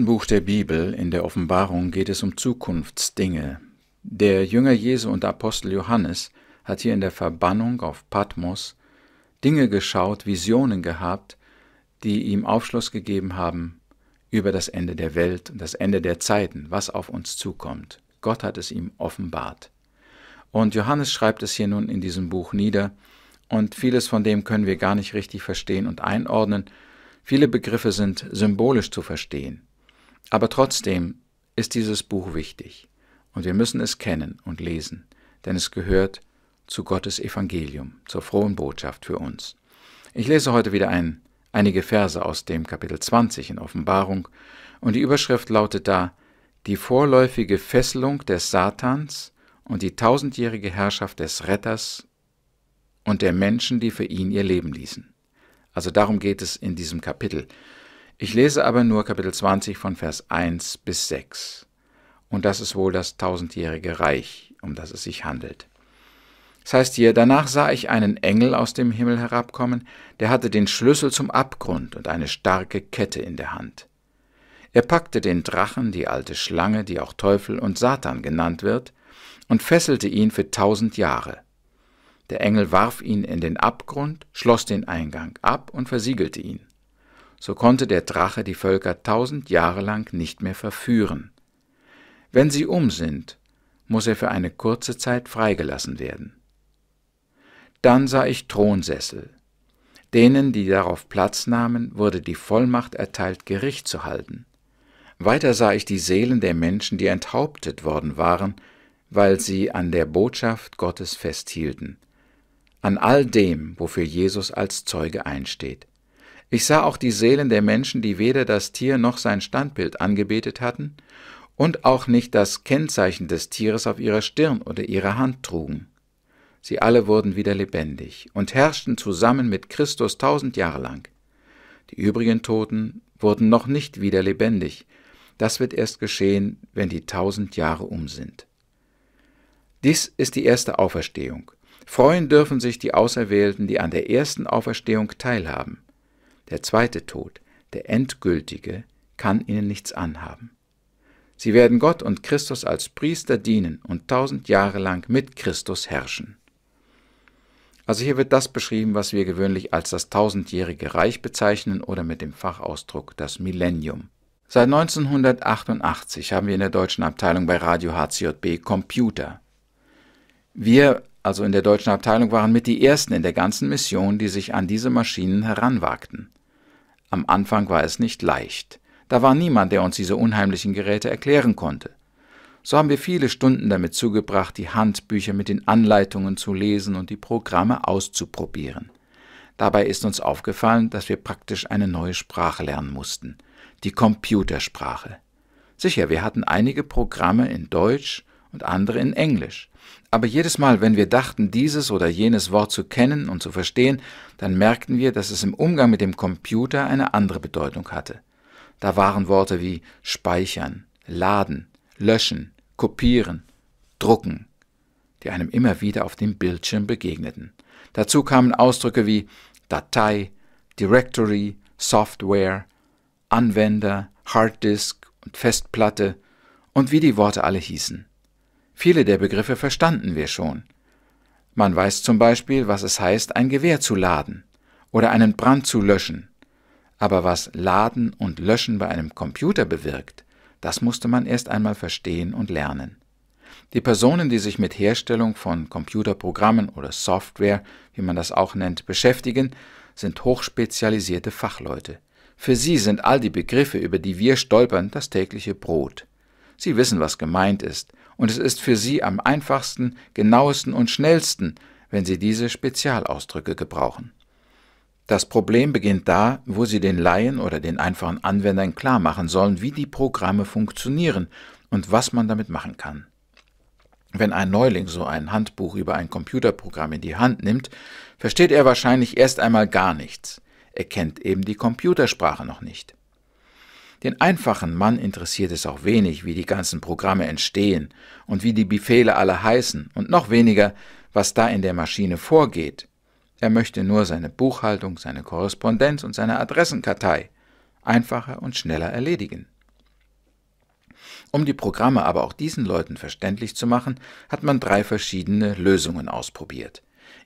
ersten Buch der Bibel, in der Offenbarung, geht es um Zukunftsdinge. Der Jünger Jesu und Apostel Johannes hat hier in der Verbannung auf Patmos Dinge geschaut, Visionen gehabt, die ihm Aufschluss gegeben haben über das Ende der Welt und das Ende der Zeiten, was auf uns zukommt. Gott hat es ihm offenbart. Und Johannes schreibt es hier nun in diesem Buch nieder, und vieles von dem können wir gar nicht richtig verstehen und einordnen. Viele Begriffe sind symbolisch zu verstehen. Aber trotzdem ist dieses Buch wichtig und wir müssen es kennen und lesen, denn es gehört zu Gottes Evangelium, zur frohen Botschaft für uns. Ich lese heute wieder ein, einige Verse aus dem Kapitel 20 in Offenbarung und die Überschrift lautet da Die vorläufige Fesselung des Satans und die tausendjährige Herrschaft des Retters und der Menschen, die für ihn ihr Leben ließen. Also darum geht es in diesem Kapitel. Ich lese aber nur Kapitel 20 von Vers 1 bis 6. Und das ist wohl das tausendjährige Reich, um das es sich handelt. Es das heißt hier, danach sah ich einen Engel aus dem Himmel herabkommen, der hatte den Schlüssel zum Abgrund und eine starke Kette in der Hand. Er packte den Drachen, die alte Schlange, die auch Teufel und Satan genannt wird, und fesselte ihn für tausend Jahre. Der Engel warf ihn in den Abgrund, schloss den Eingang ab und versiegelte ihn so konnte der Drache die Völker tausend Jahre lang nicht mehr verführen. Wenn sie um sind, muss er für eine kurze Zeit freigelassen werden. Dann sah ich Thronsessel. Denen, die darauf Platz nahmen, wurde die Vollmacht erteilt, Gericht zu halten. Weiter sah ich die Seelen der Menschen, die enthauptet worden waren, weil sie an der Botschaft Gottes festhielten, an all dem, wofür Jesus als Zeuge einsteht. Ich sah auch die Seelen der Menschen, die weder das Tier noch sein Standbild angebetet hatten und auch nicht das Kennzeichen des Tieres auf ihrer Stirn oder ihrer Hand trugen. Sie alle wurden wieder lebendig und herrschten zusammen mit Christus tausend Jahre lang. Die übrigen Toten wurden noch nicht wieder lebendig. Das wird erst geschehen, wenn die tausend Jahre um sind. Dies ist die erste Auferstehung. Freuen dürfen sich die Auserwählten, die an der ersten Auferstehung teilhaben. Der zweite Tod, der endgültige, kann ihnen nichts anhaben. Sie werden Gott und Christus als Priester dienen und tausend Jahre lang mit Christus herrschen. Also hier wird das beschrieben, was wir gewöhnlich als das tausendjährige Reich bezeichnen oder mit dem Fachausdruck das Millennium. Seit 1988 haben wir in der deutschen Abteilung bei Radio HCJB Computer. Wir, also in der deutschen Abteilung, waren mit die ersten in der ganzen Mission, die sich an diese Maschinen heranwagten. Am Anfang war es nicht leicht. Da war niemand, der uns diese unheimlichen Geräte erklären konnte. So haben wir viele Stunden damit zugebracht, die Handbücher mit den Anleitungen zu lesen und die Programme auszuprobieren. Dabei ist uns aufgefallen, dass wir praktisch eine neue Sprache lernen mussten, die Computersprache. Sicher, wir hatten einige Programme in Deutsch und andere in Englisch, aber jedes Mal, wenn wir dachten, dieses oder jenes Wort zu kennen und zu verstehen, dann merkten wir, dass es im Umgang mit dem Computer eine andere Bedeutung hatte. Da waren Worte wie speichern, laden, löschen, kopieren, drucken, die einem immer wieder auf dem Bildschirm begegneten. Dazu kamen Ausdrücke wie Datei, Directory, Software, Anwender, Harddisk und Festplatte und wie die Worte alle hießen. Viele der Begriffe verstanden wir schon. Man weiß zum Beispiel, was es heißt, ein Gewehr zu laden oder einen Brand zu löschen. Aber was Laden und Löschen bei einem Computer bewirkt, das musste man erst einmal verstehen und lernen. Die Personen, die sich mit Herstellung von Computerprogrammen oder Software, wie man das auch nennt, beschäftigen, sind hochspezialisierte Fachleute. Für sie sind all die Begriffe, über die wir stolpern, das tägliche Brot. Sie wissen, was gemeint ist, und es ist für Sie am einfachsten, genauesten und schnellsten, wenn Sie diese Spezialausdrücke gebrauchen. Das Problem beginnt da, wo Sie den Laien oder den einfachen Anwendern klar machen sollen, wie die Programme funktionieren und was man damit machen kann. Wenn ein Neuling so ein Handbuch über ein Computerprogramm in die Hand nimmt, versteht er wahrscheinlich erst einmal gar nichts. Er kennt eben die Computersprache noch nicht. Den einfachen Mann interessiert es auch wenig, wie die ganzen Programme entstehen und wie die Befehle alle heißen und noch weniger, was da in der Maschine vorgeht. Er möchte nur seine Buchhaltung, seine Korrespondenz und seine Adressenkartei einfacher und schneller erledigen. Um die Programme aber auch diesen Leuten verständlich zu machen, hat man drei verschiedene Lösungen ausprobiert.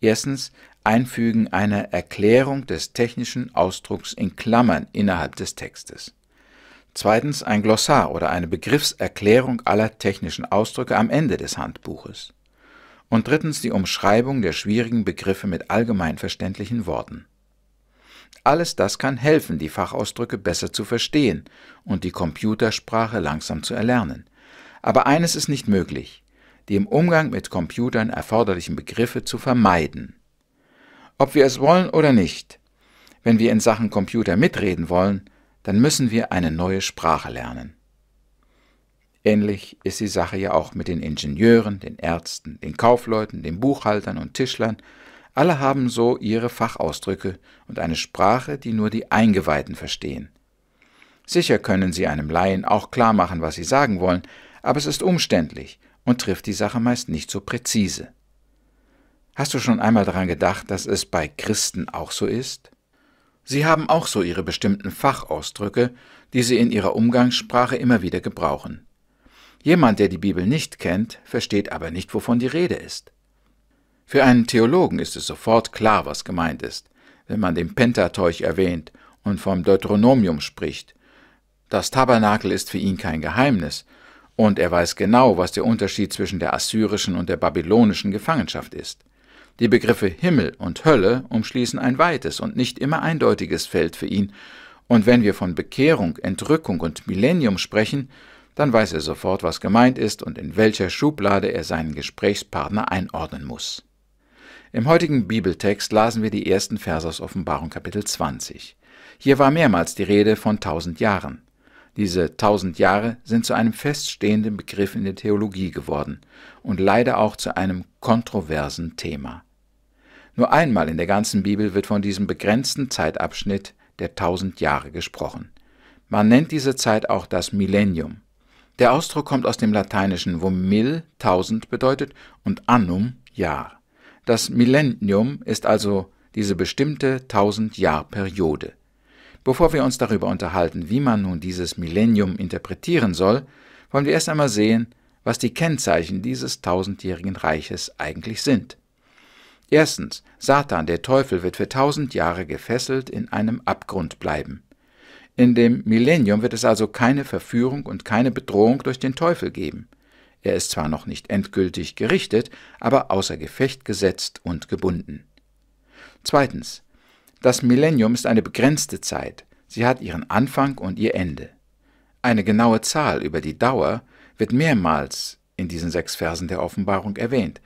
Erstens Einfügen einer Erklärung des technischen Ausdrucks in Klammern innerhalb des Textes. Zweitens ein Glossar oder eine Begriffserklärung aller technischen Ausdrücke am Ende des Handbuches. Und drittens die Umschreibung der schwierigen Begriffe mit allgemeinverständlichen Worten. Alles das kann helfen, die Fachausdrücke besser zu verstehen und die Computersprache langsam zu erlernen. Aber eines ist nicht möglich, die im Umgang mit Computern erforderlichen Begriffe zu vermeiden. Ob wir es wollen oder nicht, wenn wir in Sachen Computer mitreden wollen, dann müssen wir eine neue Sprache lernen. Ähnlich ist die Sache ja auch mit den Ingenieuren, den Ärzten, den Kaufleuten, den Buchhaltern und Tischlern. Alle haben so ihre Fachausdrücke und eine Sprache, die nur die Eingeweihten verstehen. Sicher können sie einem Laien auch klar machen, was sie sagen wollen, aber es ist umständlich und trifft die Sache meist nicht so präzise. Hast du schon einmal daran gedacht, dass es bei Christen auch so ist? Sie haben auch so ihre bestimmten Fachausdrücke, die sie in ihrer Umgangssprache immer wieder gebrauchen. Jemand, der die Bibel nicht kennt, versteht aber nicht, wovon die Rede ist. Für einen Theologen ist es sofort klar, was gemeint ist, wenn man den Pentateuch erwähnt und vom Deuteronomium spricht. Das Tabernakel ist für ihn kein Geheimnis, und er weiß genau, was der Unterschied zwischen der assyrischen und der babylonischen Gefangenschaft ist. Die Begriffe Himmel und Hölle umschließen ein weites und nicht immer eindeutiges Feld für ihn, und wenn wir von Bekehrung, Entrückung und Millennium sprechen, dann weiß er sofort, was gemeint ist und in welcher Schublade er seinen Gesprächspartner einordnen muss. Im heutigen Bibeltext lasen wir die ersten Verse aus Offenbarung Kapitel 20. Hier war mehrmals die Rede von tausend Jahren. Diese tausend Jahre sind zu einem feststehenden Begriff in der Theologie geworden und leider auch zu einem kontroversen Thema. Nur einmal in der ganzen Bibel wird von diesem begrenzten Zeitabschnitt der tausend Jahre gesprochen. Man nennt diese Zeit auch das Millennium. Der Ausdruck kommt aus dem Lateinischen, wo mil tausend bedeutet und annum Jahr. Das Millennium ist also diese bestimmte tausend Jahr Periode. Bevor wir uns darüber unterhalten, wie man nun dieses Millennium interpretieren soll, wollen wir erst einmal sehen, was die Kennzeichen dieses tausendjährigen Reiches eigentlich sind. Erstens, Satan, der Teufel, wird für tausend Jahre gefesselt in einem Abgrund bleiben. In dem Millennium wird es also keine Verführung und keine Bedrohung durch den Teufel geben. Er ist zwar noch nicht endgültig gerichtet, aber außer Gefecht gesetzt und gebunden. Zweitens, das Millennium ist eine begrenzte Zeit, sie hat ihren Anfang und ihr Ende. Eine genaue Zahl über die Dauer wird mehrmals in diesen sechs Versen der Offenbarung erwähnt,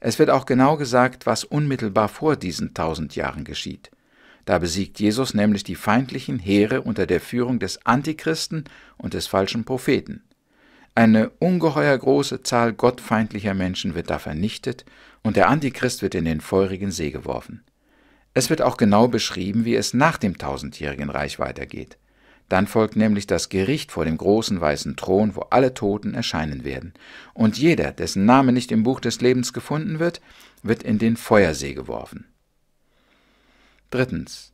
es wird auch genau gesagt, was unmittelbar vor diesen tausend Jahren geschieht. Da besiegt Jesus nämlich die feindlichen Heere unter der Führung des Antichristen und des falschen Propheten. Eine ungeheuer große Zahl gottfeindlicher Menschen wird da vernichtet und der Antichrist wird in den feurigen See geworfen. Es wird auch genau beschrieben, wie es nach dem tausendjährigen Reich weitergeht. Dann folgt nämlich das Gericht vor dem großen weißen Thron, wo alle Toten erscheinen werden. Und jeder, dessen Name nicht im Buch des Lebens gefunden wird, wird in den Feuersee geworfen. Drittens.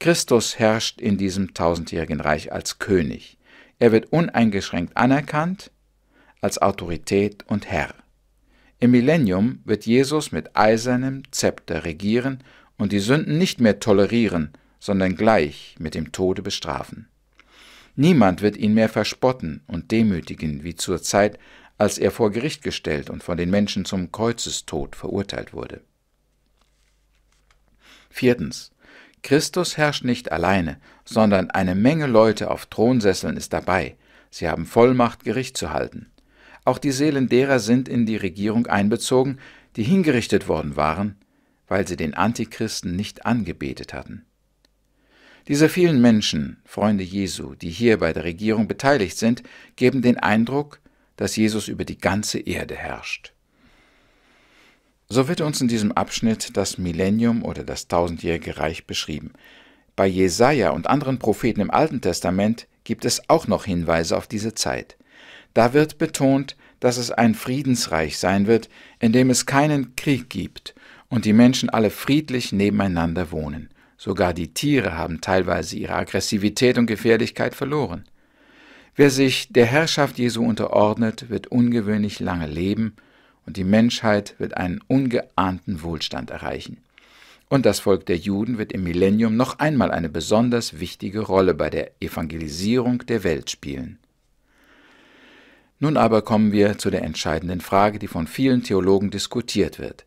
Christus herrscht in diesem tausendjährigen Reich als König. Er wird uneingeschränkt anerkannt als Autorität und Herr. Im Millennium wird Jesus mit eisernem Zepter regieren und die Sünden nicht mehr tolerieren, sondern gleich mit dem Tode bestrafen. Niemand wird ihn mehr verspotten und demütigen wie zur Zeit, als er vor Gericht gestellt und von den Menschen zum Kreuzestod verurteilt wurde. Viertens. Christus herrscht nicht alleine, sondern eine Menge Leute auf Thronsesseln ist dabei. Sie haben Vollmacht, Gericht zu halten. Auch die Seelen derer sind in die Regierung einbezogen, die hingerichtet worden waren, weil sie den Antichristen nicht angebetet hatten. Diese vielen Menschen, Freunde Jesu, die hier bei der Regierung beteiligt sind, geben den Eindruck, dass Jesus über die ganze Erde herrscht. So wird uns in diesem Abschnitt das Millennium oder das tausendjährige Reich beschrieben. Bei Jesaja und anderen Propheten im Alten Testament gibt es auch noch Hinweise auf diese Zeit. Da wird betont, dass es ein Friedensreich sein wird, in dem es keinen Krieg gibt und die Menschen alle friedlich nebeneinander wohnen. Sogar die Tiere haben teilweise ihre Aggressivität und Gefährlichkeit verloren. Wer sich der Herrschaft Jesu unterordnet, wird ungewöhnlich lange leben und die Menschheit wird einen ungeahnten Wohlstand erreichen. Und das Volk der Juden wird im Millennium noch einmal eine besonders wichtige Rolle bei der Evangelisierung der Welt spielen. Nun aber kommen wir zu der entscheidenden Frage, die von vielen Theologen diskutiert wird.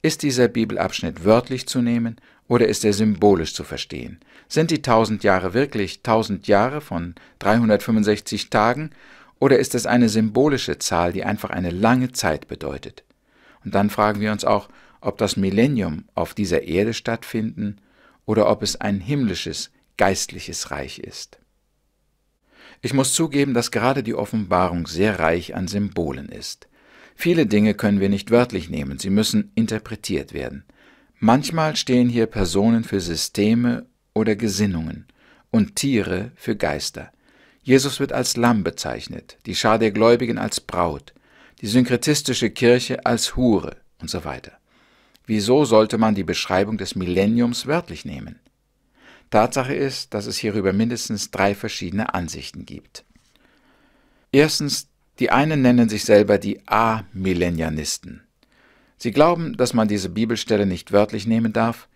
Ist dieser Bibelabschnitt wörtlich zu nehmen oder ist er symbolisch zu verstehen? Sind die tausend Jahre wirklich tausend Jahre von 365 Tagen oder ist es eine symbolische Zahl, die einfach eine lange Zeit bedeutet? Und dann fragen wir uns auch, ob das Millennium auf dieser Erde stattfinden oder ob es ein himmlisches, geistliches Reich ist. Ich muss zugeben, dass gerade die Offenbarung sehr reich an Symbolen ist. Viele Dinge können wir nicht wörtlich nehmen, sie müssen interpretiert werden. Manchmal stehen hier Personen für Systeme oder Gesinnungen und Tiere für Geister. Jesus wird als Lamm bezeichnet, die Schar der Gläubigen als Braut, die synkretistische Kirche als Hure und so weiter. Wieso sollte man die Beschreibung des Millenniums wörtlich nehmen? Tatsache ist, dass es hierüber mindestens drei verschiedene Ansichten gibt. Erstens die einen nennen sich selber die Amillennianisten. Sie glauben, dass man diese Bibelstelle nicht wörtlich nehmen darf.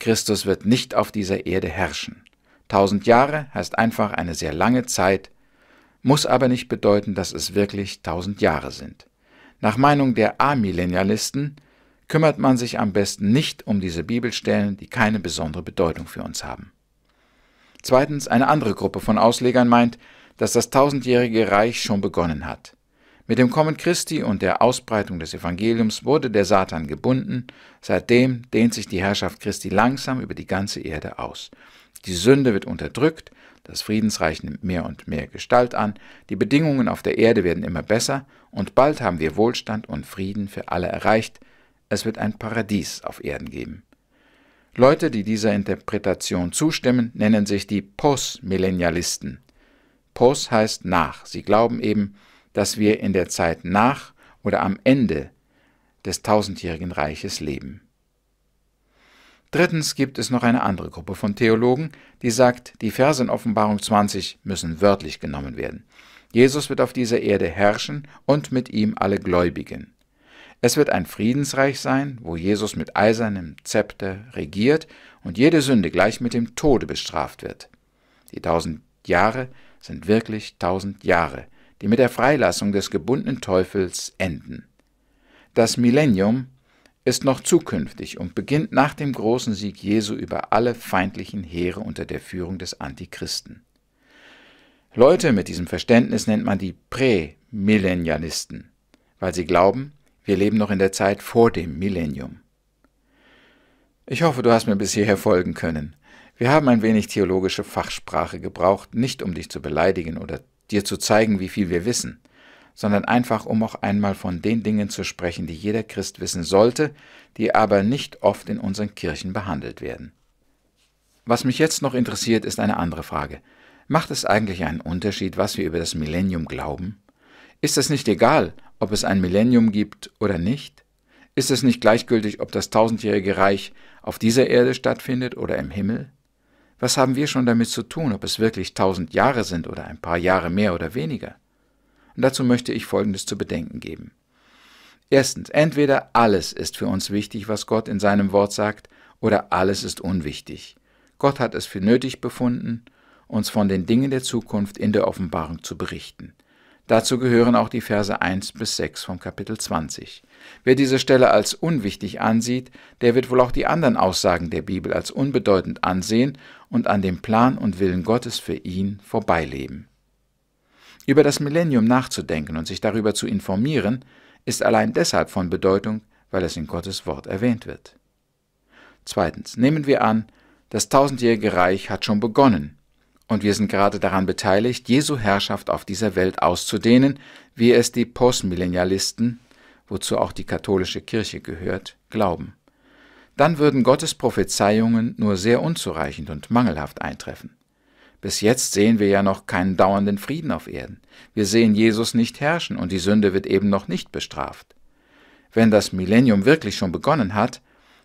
Christus wird nicht auf dieser Erde herrschen. Tausend Jahre heißt einfach eine sehr lange Zeit, muss aber nicht bedeuten, dass es wirklich tausend Jahre sind. Nach Meinung der Amillennialisten kümmert man sich am besten nicht um diese Bibelstellen, die keine besondere Bedeutung für uns haben. Zweitens, eine andere Gruppe von Auslegern meint, dass das tausendjährige Reich schon begonnen hat. Mit dem Kommen Christi und der Ausbreitung des Evangeliums wurde der Satan gebunden, seitdem dehnt sich die Herrschaft Christi langsam über die ganze Erde aus. Die Sünde wird unterdrückt, das Friedensreich nimmt mehr und mehr Gestalt an, die Bedingungen auf der Erde werden immer besser und bald haben wir Wohlstand und Frieden für alle erreicht, es wird ein Paradies auf Erden geben. Leute, die dieser Interpretation zustimmen, nennen sich die Postmillennialisten. Post heißt nach. Sie glauben eben, dass wir in der Zeit nach oder am Ende des tausendjährigen Reiches leben. Drittens gibt es noch eine andere Gruppe von Theologen, die sagt, die Verse in Offenbarung 20 müssen wörtlich genommen werden. Jesus wird auf dieser Erde herrschen und mit ihm alle Gläubigen. Es wird ein Friedensreich sein, wo Jesus mit eisernem Zepter regiert und jede Sünde gleich mit dem Tode bestraft wird. Die tausend Jahre sind wirklich tausend Jahre, die mit der Freilassung des gebundenen Teufels enden. Das Millennium ist noch zukünftig und beginnt nach dem großen Sieg Jesu über alle feindlichen Heere unter der Führung des Antichristen. Leute mit diesem Verständnis nennt man die Prämillennialisten, weil sie glauben, wir leben noch in der Zeit vor dem Millennium. Ich hoffe, du hast mir bisher folgen können. Wir haben ein wenig theologische Fachsprache gebraucht, nicht um dich zu beleidigen oder dir zu zeigen, wie viel wir wissen, sondern einfach um auch einmal von den Dingen zu sprechen, die jeder Christ wissen sollte, die aber nicht oft in unseren Kirchen behandelt werden. Was mich jetzt noch interessiert, ist eine andere Frage. Macht es eigentlich einen Unterschied, was wir über das Millennium glauben? Ist es nicht egal, ob es ein Millennium gibt oder nicht? Ist es nicht gleichgültig, ob das tausendjährige Reich auf dieser Erde stattfindet oder im Himmel? Was haben wir schon damit zu tun, ob es wirklich tausend Jahre sind oder ein paar Jahre mehr oder weniger? Und dazu möchte ich Folgendes zu bedenken geben. Erstens, entweder alles ist für uns wichtig, was Gott in seinem Wort sagt, oder alles ist unwichtig. Gott hat es für nötig befunden, uns von den Dingen der Zukunft in der Offenbarung zu berichten. Dazu gehören auch die Verse 1 bis 6 vom Kapitel 20. Wer diese Stelle als unwichtig ansieht, der wird wohl auch die anderen Aussagen der Bibel als unbedeutend ansehen und an dem Plan und Willen Gottes für ihn vorbeileben. Über das Millennium nachzudenken und sich darüber zu informieren, ist allein deshalb von Bedeutung, weil es in Gottes Wort erwähnt wird. Zweitens, nehmen wir an, das tausendjährige Reich hat schon begonnen und wir sind gerade daran beteiligt, Jesu Herrschaft auf dieser Welt auszudehnen, wie es die Postmillennialisten, wozu auch die katholische Kirche gehört, glauben dann würden Gottes Prophezeiungen nur sehr unzureichend und mangelhaft eintreffen. Bis jetzt sehen wir ja noch keinen dauernden Frieden auf Erden. Wir sehen Jesus nicht herrschen und die Sünde wird eben noch nicht bestraft. Wenn das Millennium wirklich schon begonnen hat,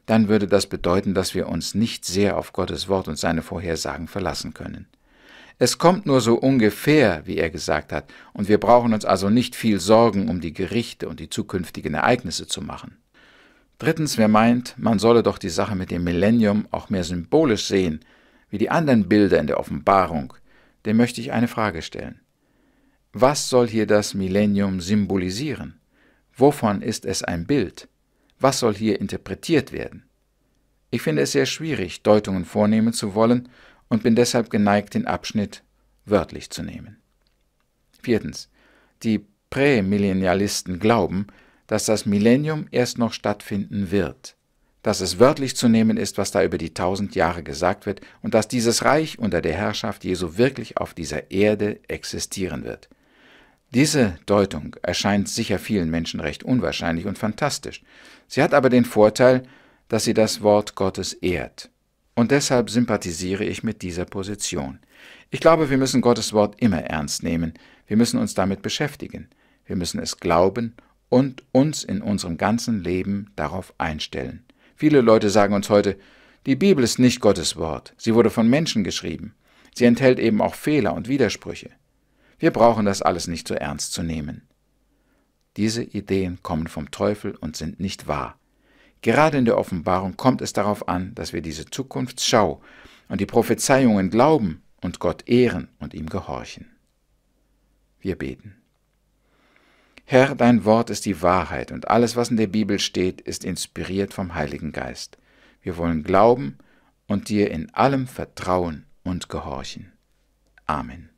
dann würde das bedeuten, dass wir uns nicht sehr auf Gottes Wort und seine Vorhersagen verlassen können. Es kommt nur so ungefähr, wie er gesagt hat, und wir brauchen uns also nicht viel Sorgen um die Gerichte und die zukünftigen Ereignisse zu machen. Drittens, wer meint, man solle doch die Sache mit dem Millennium auch mehr symbolisch sehen, wie die anderen Bilder in der Offenbarung, dem möchte ich eine Frage stellen. Was soll hier das Millennium symbolisieren? Wovon ist es ein Bild? Was soll hier interpretiert werden? Ich finde es sehr schwierig, Deutungen vornehmen zu wollen und bin deshalb geneigt, den Abschnitt wörtlich zu nehmen. Viertens. Die Prämillennialisten glauben, dass das Millennium erst noch stattfinden wird, dass es wörtlich zu nehmen ist, was da über die tausend Jahre gesagt wird, und dass dieses Reich unter der Herrschaft Jesu wirklich auf dieser Erde existieren wird. Diese Deutung erscheint sicher vielen Menschen recht unwahrscheinlich und fantastisch. Sie hat aber den Vorteil, dass sie das Wort Gottes ehrt. Und deshalb sympathisiere ich mit dieser Position. Ich glaube, wir müssen Gottes Wort immer ernst nehmen. Wir müssen uns damit beschäftigen. Wir müssen es glauben und uns in unserem ganzen Leben darauf einstellen. Viele Leute sagen uns heute, die Bibel ist nicht Gottes Wort, sie wurde von Menschen geschrieben, sie enthält eben auch Fehler und Widersprüche. Wir brauchen das alles nicht so ernst zu nehmen. Diese Ideen kommen vom Teufel und sind nicht wahr. Gerade in der Offenbarung kommt es darauf an, dass wir diese Zukunftsschau und die Prophezeiungen glauben und Gott ehren und ihm gehorchen. Wir beten. Herr, dein Wort ist die Wahrheit und alles, was in der Bibel steht, ist inspiriert vom Heiligen Geist. Wir wollen glauben und dir in allem vertrauen und gehorchen. Amen.